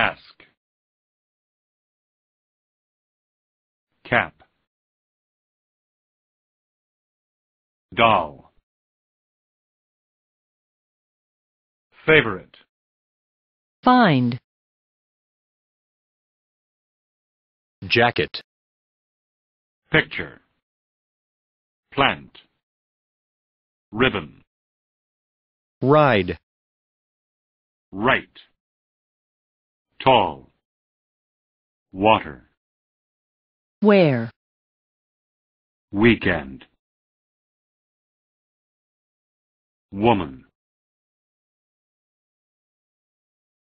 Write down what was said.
Ask. Cap. Doll. Favorite. Find. Jacket. Picture. Plant. Ribbon. Ride. Right tall water where weekend woman